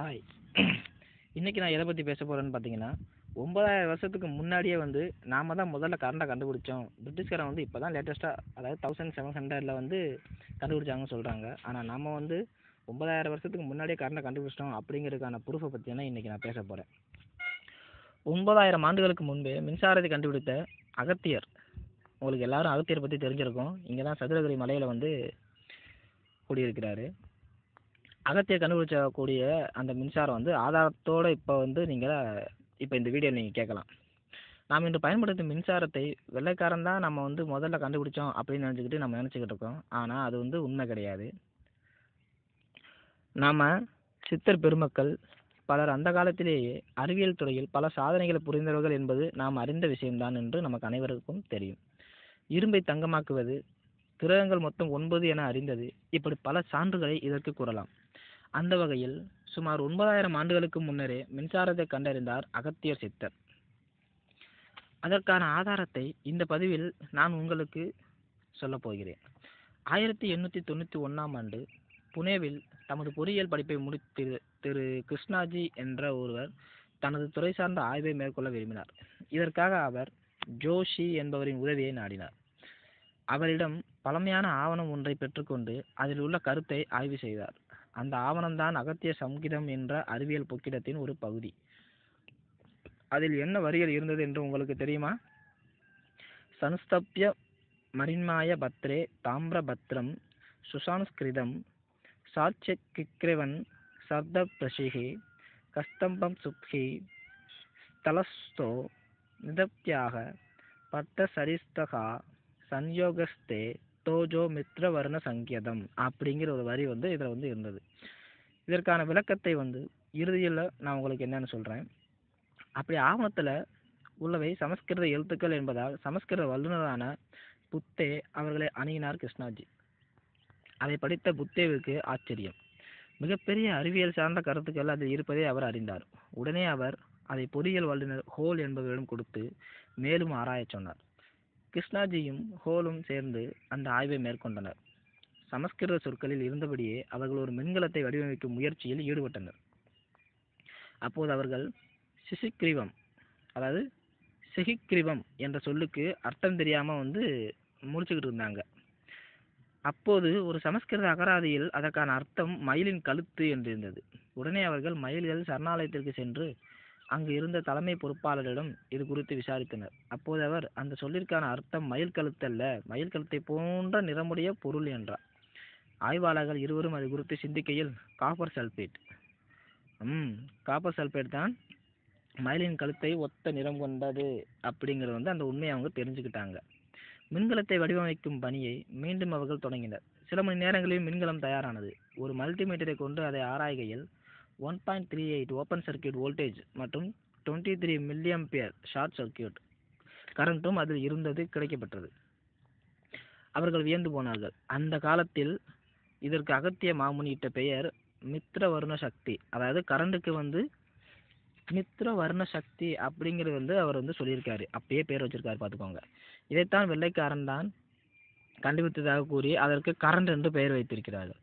hi இன்றைக்கி நான் எதை பற்றி பேச போகிறேன்னு பார்த்தீங்கன்னா ஒம்பதாயிரம் வருஷத்துக்கு முன்னாடியே வந்து நாம தான் முதல்ல கரண்டை கண்டுபிடிச்சோம் பிரிட்டிஷ்காரன் வந்து இப்போ தான் லேட்டஸ்ட்டாக அதாவது தௌசண்ட் செவன் ஹண்ட்ரடில் வந்து கண்டுபிடிச்சாங்கன்னு சொல்கிறாங்க ஆனால் நாம் வந்து ஒம்பதாயிரம் வருஷத்துக்கு முன்னாடியே கரண்டை கண்டுபிடிச்சிட்டோம் அப்படிங்கிறதுக்கான ப்ரூஃபை பற்றி தான் இன்றைக்கி நான் பேச போகிறேன் ஒன்பதாயிரம் ஆண்டுகளுக்கு முன்பே மின்சாரத்தை கண்டுபிடித்த அகத்தியர் உங்களுக்கு எல்லாரும் அகத்தியர் பற்றி தெரிஞ்சிருக்கும் இங்கே தான் சதுரகிரி மலையில் வந்து குடியிருக்கிறாரு அகத்தியர் கண்டுபிடிச்சக்கூடிய அந்த மின்சாரம் வந்து ஆதாரத்தோடு இப்போ வந்து நீங்கள் இப்போ இந்த வீடியோவில் நீங்கள் கேட்கலாம் நாம் இன்று பயன்படுத்தும் மின்சாரத்தை வெள்ளைக்காரன் தான் நம்ம வந்து முதல்ல கண்டுபிடிச்சோம் அப்படின்னு நினச்சிக்கிட்டு நம்ம நினச்சிக்கிட்டு இருக்கோம் ஆனால் அது வந்து உண்மை கிடையாது நாம் சித்தர் பெருமக்கள் பலர் அந்த காலத்திலேயே அறிவியல் துறையில் பல சாதனைகளை புரிந்தவர்கள் என்பது நாம் அறிந்த விஷயம்தான் என்று நமக்கு அனைவருக்கும் தெரியும் இரும்பை தங்கமாக்குவது கிரகங்கள் மொத்தம் ஒன்பது என அறிந்தது இப்படி பல சான்றுகளை இதற்கு கூறலாம் அந்த வகையில் சுமார் ஒன்பதாயிரம் ஆண்டுகளுக்கு முன்னரே மின்சாரத்தை கண்டறிந்தார் அகத்திய சித்தர் அதற்கான ஆதாரத்தை இந்த பதிவில் நான் உங்களுக்கு சொல்லப் போகிறேன் ஆயிரத்தி எண்ணூற்றி தொண்ணூற்றி ஒன்றாம் ஆண்டு புனேவில் தமது பொறியியல் படிப்பை முடித்து திரு கிருஷ்ணாஜி என்ற ஒருவர் தனது துறை சார்ந்த ஆய்வை மேற்கொள்ள விரும்பினார் இதற்காக அவர் ஜோஷி என்பவரின் உதவியை நாடினார் அவரிடம் பழமையான ஆவணம் ஒன்றை பெற்றுக்கொண்டு அதில் உள்ள கருத்தை ஆய்வு செய்தார் அந்த ஆவணம்தான் அகத்திய சம்கிதம் என்ற அறிவியல் பொக்கிடத்தின் ஒரு பகுதி அதில் என்ன வரிகள் இருந்தது என்று உங்களுக்கு தெரியுமா சன்ஸ்தப்ய மரின்மாய பத்ரே தாமிரபத்ரம் சுசான்ஸ்கிருதம் கிக்ரவன் சர்த பிரசிகி கஸ்தம்பம் சுப்ஹி ஸ்தலஸ்தோ நிதப்தியாக பட்ட சரிஸ்தகா சன்யோகஸ்தே தோஜோ மித்ர வர்ண சங்கேதம் அப்படிங்கிற ஒரு வரி வந்து இதில் வந்து இருந்தது இதற்கான விளக்கத்தை வந்து இறுதியில் நான் உங்களுக்கு என்னென்னு சொல்கிறேன் அப்படி ஆவணத்தில் உள்ளவை சமஸ்கிருத எழுத்துக்கள் என்பதால் சமஸ்கிருத வல்லுநரான புத்தே அவர்களை அணுகினார் கிருஷ்ணாஜி அதை படித்த புத்தேவுக்கு ஆச்சரியம் மிகப்பெரிய அறிவியல் சார்ந்த கருத்துக்கள் அதில் இருப்பதை அவர் அறிந்தார் உடனே அவர் அதை பொறியியல் வல்லுநர் ஹோல் என்பவரிடம் கொடுத்து மேலும் ஆராயச் சொன்னார் கிருஷ்ணாஜியும் ஹோலும் சேர்ந்து அந்த ஆய்வை மேற்கொண்டனர் சமஸ்கிருத சொற்களில் இருந்தபடியே அவர்கள் ஒரு மின்கலத்தை வடிவமைக்கும் முயற்சியில் ஈடுபட்டனர் அப்போது அவர்கள் சிசிக்ரிவம் அதாவது சிகிக்ரிவம் என்ற சொல்லுக்கு அர்த்தம் தெரியாமல் வந்து முடிச்சுக்கிட்டு இருந்தாங்க அப்போது ஒரு சமஸ்கிருத அகராதியில் அதற்கான அர்த்தம் மயிலின் கழுத்து என்றிருந்தது உடனே அவர்கள் மயில்கள் சரணாலயத்திற்கு சென்று அங்கு இருந்த தலைமை பொறுப்பாளரிடம் இது குறித்து விசாரித்தனர் அப்போது அவர் அந்த சொல்லிற்கான அர்த்தம் மயில் கழுத்தல்ல மயில் கழுத்தை போன்ற நிறமுடைய பொருள் என்றார் ஆய்வாளர்கள் இருவரும் அது குறித்து சிந்திக்கையில் காப்பர் சல்பேட் ம் காப்பர் சல்பேட் தான் மயிலின் கழுத்தை ஒத்த நிறம் கொண்டது அப்படிங்கிறது வந்து அந்த உண்மையை அவங்க தெரிஞ்சுக்கிட்டாங்க மின்கலத்தை வடிவமைக்கும் பணியை மீண்டும் அவர்கள் தொடங்கினர் சில மணி நேரங்களில் மின்கலம் தயாரானது ஒரு மல்டிமீட்டரை கொண்டு அதை ஆராய்கையில் one point three eight open circuit voltage மற்றும் twenty three milliam milliampere short circuit கரண்ட்டும் அதில் இருந்தது கிடைக்கப்பட்டது அவர்கள் வியந்து போனார்கள் அந்த காலத்தில் இதற்கு அகத்திய மாமுனியிட்ட பெயர் மித்ர மித்ரவர்ண சக்தி அதாவது கரண்டுக்கு வந்து மித்ர வர்ண சக்தி அப்படிங்கிறது வந்து அவர் வந்து சொல்லியிருக்காரு அப்பயே பேர் வச்சிருக்காரு பார்த்துக்கோங்க இதைத்தான் வெள்ளைக்காரன் தான் கண்டுபிடித்ததாக கூறி அதற்கு கரண்ட் என்று பெயர் வைத்திருக்கிறார்கள்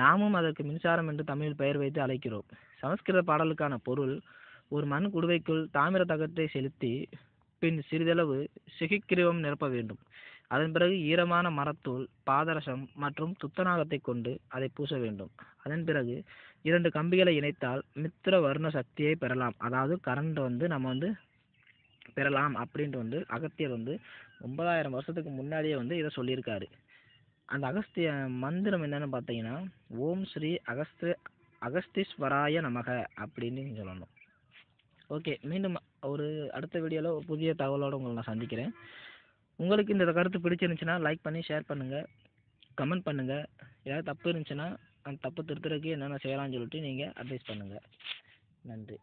நாமும் அதற்கு மின்சாரம் என்று தமிழில் பெயர் வைத்து அழைக்கிறோம் சமஸ்கிருத பாடலுக்கான பொருள் ஒரு மண் குடுவைக்குள் தாமிர தகத்தை செலுத்தி பின் சிறிதளவு சிகிக்கிரவம் நிரப்ப வேண்டும் அதன் பிறகு ஈரமான மரத்தூள் பாதரசம் மற்றும் துத்தநாகத்தை கொண்டு அதை பூச வேண்டும் அதன் பிறகு இரண்டு கம்பிகளை இணைத்தால் மித்திர வர்ண சக்தியை பெறலாம் அதாவது கரண்ட் வந்து நம்ம வந்து பெறலாம் அப்படின்ட்டு வந்து அகத்தியர் வந்து ஒன்பதாயிரம் வருஷத்துக்கு முன்னாடியே வந்து இதை சொல்லியிருக்காரு அந்த அகஸ்திய மந்திரம் என்னென்னு பார்த்தீங்கன்னா ஓம் ஸ்ரீ அகஸ்த அகஸ்தீஸ்வராய நமக அப்படின்னு நீங்கள் சொல்லணும் ஓகே மீண்டும் ஒரு அடுத்த வீடியோவில் ஒரு புதிய தகவலோடு உங்களை நான் சந்திக்கிறேன் உங்களுக்கு இந்த கருத்து பிடிச்சிருந்துச்சுன்னா லைக் பண்ணி ஷேர் பண்ணுங்கள் கமெண்ட் பண்ணுங்கள் ஏதாவது தப்பு இருந்துச்சுன்னா அந்த தப்பு திருத்துறதுக்கு என்னென்ன செய்யலாம்னு சொல்லிட்டு நீங்கள் அட்வைஸ் பண்ணுங்கள் நன்றி